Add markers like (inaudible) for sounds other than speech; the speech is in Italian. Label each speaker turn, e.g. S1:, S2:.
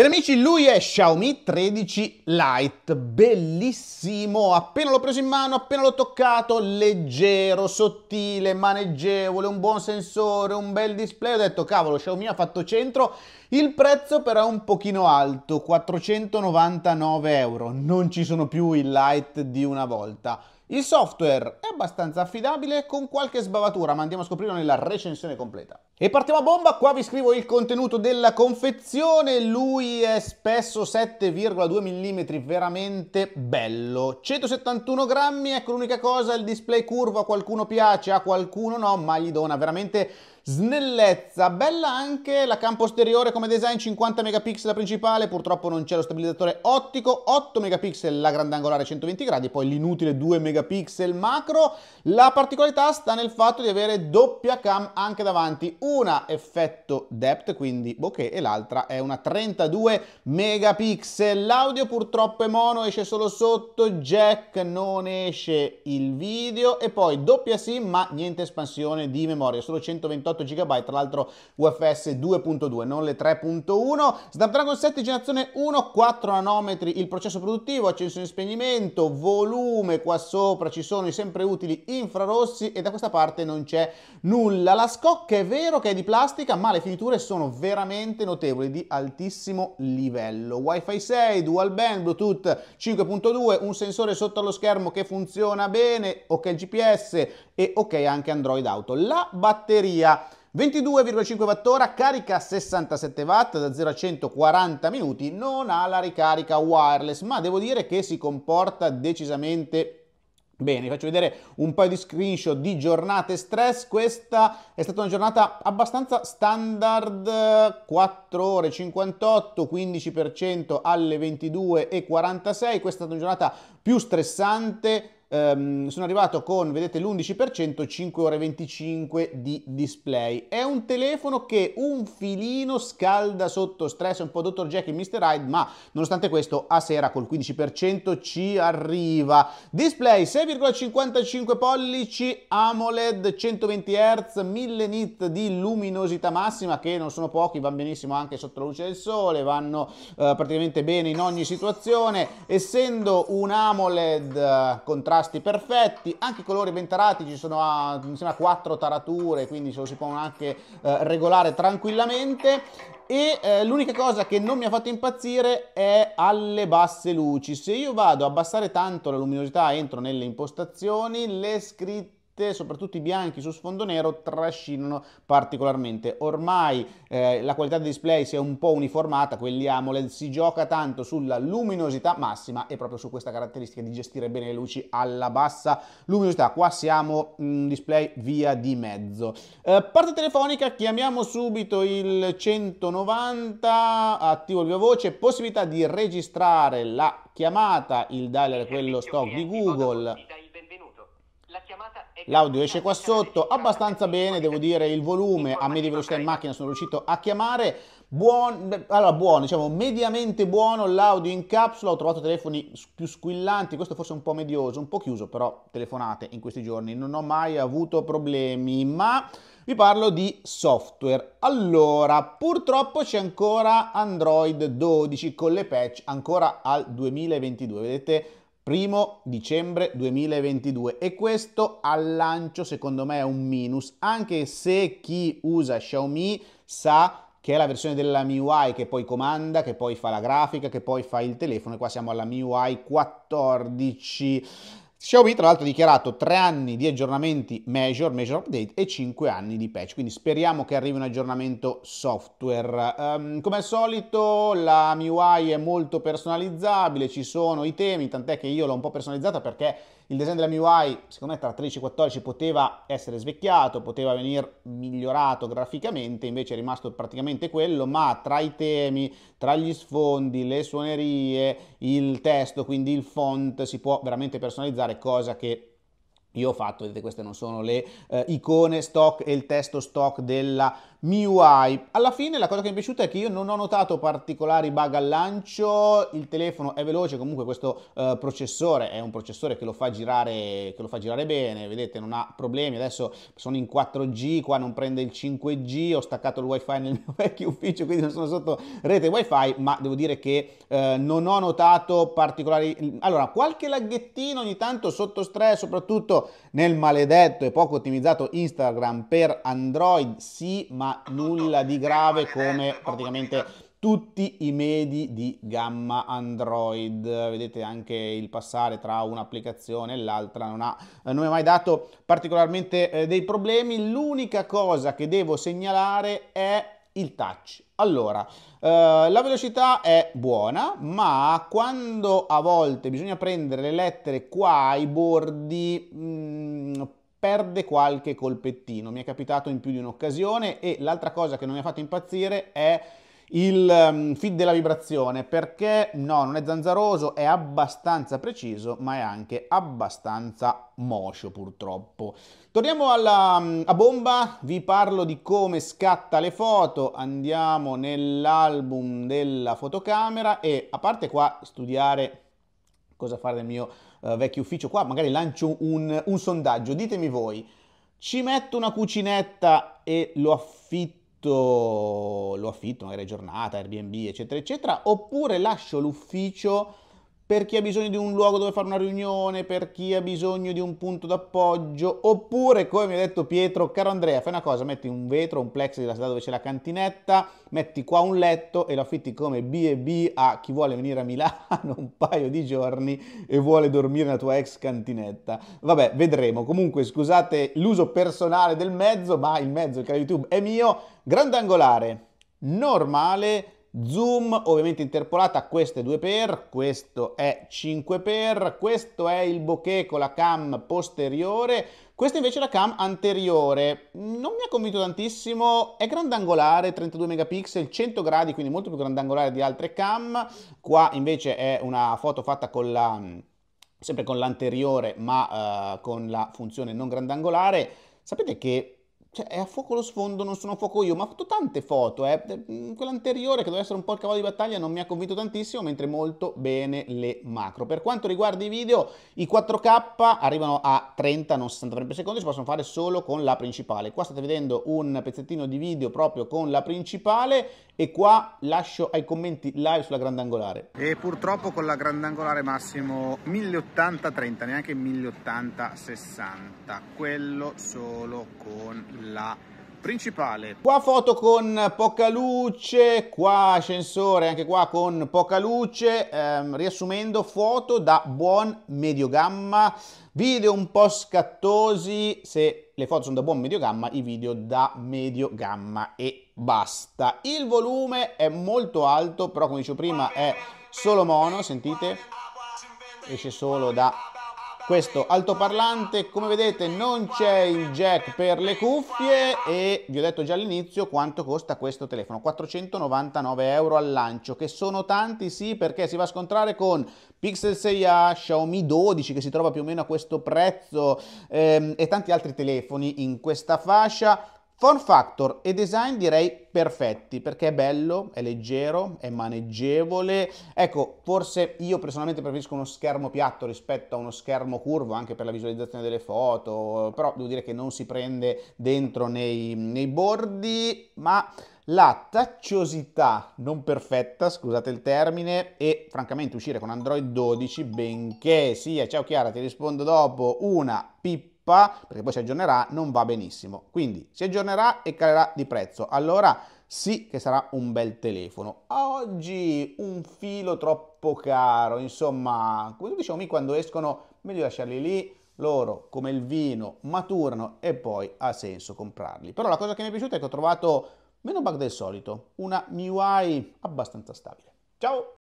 S1: Bene amici, lui è Xiaomi 13 Lite, bellissimo, appena l'ho preso in mano, appena l'ho toccato, leggero, sottile, maneggevole, un buon sensore, un bel display, ho detto cavolo, Xiaomi ha fatto centro, il prezzo però è un pochino alto, 499 euro, non ci sono più i Lite di una volta. Il software è abbastanza affidabile con qualche sbavatura, ma andiamo a scoprirlo nella recensione completa. E partiamo a bomba, qua vi scrivo il contenuto della confezione, lui è spesso 7,2 mm, veramente bello. 171 grammi, ecco l'unica cosa, il display curvo a qualcuno piace, a qualcuno no, ma gli dona veramente Snellezza, bella anche la cam posteriore come design, 50 megapixel principale, purtroppo non c'è lo stabilizzatore ottico, 8 megapixel la grandangolare 120 gradi, poi l'inutile 2 megapixel macro. La particolarità sta nel fatto di avere doppia cam anche davanti, una effetto depth, quindi bokeh, e l'altra è una 32 megapixel. L'audio purtroppo è mono, esce solo sotto, jack, non esce il video e poi doppia SIM ma niente espansione di memoria, solo 128 128 GB, tra l'altro UFS 2.2, non le 3.1. Snapdragon 7 generazione 1, 4 nanometri il processo produttivo, accensione e spegnimento, volume qua sopra, ci sono i sempre utili infrarossi e da questa parte non c'è nulla. La scocca è vero che è di plastica, ma le finiture sono veramente notevoli, di altissimo livello. Wi-Fi 6, dual band, Bluetooth 5.2, un sensore sotto allo schermo che funziona bene, ok il GPS, e ok anche Android Auto. La batteria 22,5 Wh carica 67 Watt da 0 a 140 minuti, non ha la ricarica wireless, ma devo dire che si comporta decisamente Bene, vi faccio vedere un paio di screenshot di giornate stress, questa è stata una giornata abbastanza standard, 4 ore 58, 15% alle 22 e 46, questa è stata una giornata più stressante, ehm, sono arrivato con, vedete, l'11%, 5 ore 25 di display. È un telefono che un filino scalda sotto stress, un po' Dr. Jack e Mr. Hyde, ma nonostante questo a sera col 15% ci arriva. Display 6,55 pollici, AMOLED 120 Hz, 1000 nit di luminosità massima, che non sono pochi, vanno benissimo anche sotto la luce del sole, vanno eh, praticamente bene in ogni situazione. Essendo un AMOLED eh, contratto contrasti perfetti, anche i colori ben tarati, ci sono ah, a, a 4 tarature, quindi se lo si può anche eh, regolare tranquillamente e eh, l'unica cosa che non mi ha fatto impazzire è alle basse luci. Se io vado a abbassare tanto la luminosità, entro nelle impostazioni, le scritte soprattutto i bianchi su sfondo nero, trascinano particolarmente. Ormai eh, la qualità del display si è un po' uniformata, quelli AMOLED si gioca tanto sulla luminosità massima e proprio su questa caratteristica di gestire bene le luci alla bassa luminosità. Qua siamo un display via di mezzo. Eh, parte telefonica, chiamiamo subito il 190, attivo il mio voce, possibilità di registrare la chiamata, il dialer quello stock di Google L'audio esce qua sotto, abbastanza bene, devo dire, il volume a media velocità in macchina sono riuscito a chiamare. Buon, allora buono, diciamo mediamente buono, l'audio in capsula, ho trovato telefoni più squillanti, questo forse un po' medioso, un po' chiuso, però telefonate in questi giorni, non ho mai avuto problemi, ma vi parlo di software. Allora, purtroppo c'è ancora Android 12 con le patch ancora al 2022, vedete? 1 dicembre 2022 e questo al lancio secondo me è un minus anche se chi usa Xiaomi sa che è la versione della MIUI che poi comanda, che poi fa la grafica, che poi fa il telefono e qua siamo alla MIUI 14 Xiaomi tra l'altro ha dichiarato 3 anni di aggiornamenti Measure, Measure Update e 5 anni di patch, quindi speriamo che arrivi un aggiornamento software. Um, come al solito la MIUI è molto personalizzabile, ci sono i temi, tant'è che io l'ho un po' personalizzata perché il design della MIUI, secondo me, tra 13 e 14 poteva essere svecchiato, poteva venire migliorato graficamente, invece è rimasto praticamente quello, ma tra i temi, tra gli sfondi, le suonerie, il testo, quindi il font, si può veramente personalizzare, cosa che io ho fatto, vedete queste non sono le eh, icone stock e il testo stock della MIUI. Alla fine la cosa che mi è piaciuta è che io non ho notato particolari bug al lancio, il telefono è veloce, comunque questo eh, processore è un processore che lo, fa girare, che lo fa girare bene, vedete non ha problemi, adesso sono in 4G, qua non prende il 5G, ho staccato il wifi nel (laughs) mio vecchio ufficio, quindi non sono sotto rete wifi, ma devo dire che eh, non ho notato particolari... Allora, qualche laghettino ogni tanto sotto stress, soprattutto nel maledetto e poco ottimizzato Instagram per Android, sì, ma nulla di grave come praticamente tutti i medi di gamma Android. Vedete anche il passare tra un'applicazione e l'altra non, ha, non mi ha mai dato particolarmente eh, dei problemi. L'unica cosa che devo segnalare è il touch. Allora, eh, la velocità è buona, ma quando a volte bisogna prendere le lettere qua ai bordi, mh, mm, perde qualche colpettino. Mi è capitato in più di un'occasione e l'altra cosa che non mi ha fatto impazzire è il ehm, feed della vibrazione perché no, non è zanzaroso, è abbastanza preciso, ma è anche abbastanza moscio purtroppo. Torniamo alla, mm, a bomba, vi parlo di come scatta le foto, andiamo nell'album della fotocamera e a parte qua studiare cosa fare nel mio uh, vecchio ufficio qua, magari lancio un, un sondaggio, ditemi voi, ci metto una cucinetta e lo affitto lo affitto, magari giornata, Airbnb, eccetera, eccetera, oppure lascio l'ufficio per chi ha bisogno di un luogo dove fare una riunione, per chi ha bisogno di un punto d'appoggio, oppure come mi ha detto Pietro, caro Andrea, fai una cosa, metti un vetro, un plexi della strada dove c'è la cantinetta, metti qua un letto e lo affitti come B&B a chi vuole venire a Milano (laughs) un paio di giorni e vuole dormire nella tua ex cantinetta. Vabbè, vedremo. Comunque, scusate l'uso personale del mezzo, ma il mezzo, caro YouTube, è mio, grandangolare, normale, zoom, ovviamente interpolata, queste 2x, questo è 5x, questo è il bokeh con la cam posteriore, questa invece è la cam anteriore. Non mi ha convinto tantissimo, è grandangolare, 32 megapixel, 100 gradi, quindi molto più grandangolare di altre cam. Qua invece è una foto fatta con la, sempre con l'anteriore, ma uh, con la funzione non grandangolare. Sapete che cioè è a fuoco lo sfondo, non sono a fuoco io, ma ho fatto tante foto, eh. Mm, quella anteriore che doveva essere un po' il cavallo di battaglia non mi ha convinto tantissimo, mentre molto bene le macro. Per quanto riguarda i video, i 4K arrivano a 30, non 60 frame per secondo, si possono fare solo con la principale. Qua state vedendo un pezzettino di video proprio con la principale e qua lascio ai commenti live sulla grandangolare. E purtroppo con la grandangolare massimo 1080-30, neanche 1080-60, quello solo con la principale. Qua foto con poca luce, qua ascensore anche qua con poca luce, ehm, riassumendo foto da buon medio gamma, video un po' scattosi, se le foto sono da buon medio gamma, i video da medio gamma e basta. Il volume è molto alto, però come dicevo prima è solo mono, sentite? Esce solo da questo altoparlante. Come vedete non c'è il jack per le cuffie e vi ho detto già all'inizio quanto costa questo telefono, 499 euro al lancio, che sono tanti sì perché si va a scontrare con Pixel 6a, Xiaomi 12 che si trova più o meno a questo prezzo ehm, e tanti altri telefoni in questa fascia Form factor e design direi perfetti perché è bello, è leggero, è maneggevole. Ecco, forse io personalmente preferisco uno schermo piatto rispetto a uno schermo curvo anche per la visualizzazione delle foto, però devo dire che non si prende dentro nei, nei bordi, ma la tacciosità non perfetta, scusate il termine, e francamente uscire con Android 12, benché sia, ciao Chiara, ti rispondo dopo, una pippa fa, perché poi si aggiornerà, non va benissimo. Quindi si aggiornerà e calerà di prezzo. Allora sì che sarà un bel telefono. Oggi un filo troppo caro, insomma, come diciamo, quando escono meglio lasciarli lì, loro come il vino maturano e poi ha senso comprarli. Però la cosa che mi è piaciuta è che ho trovato meno bug del solito, una MIUI abbastanza stabile. Ciao!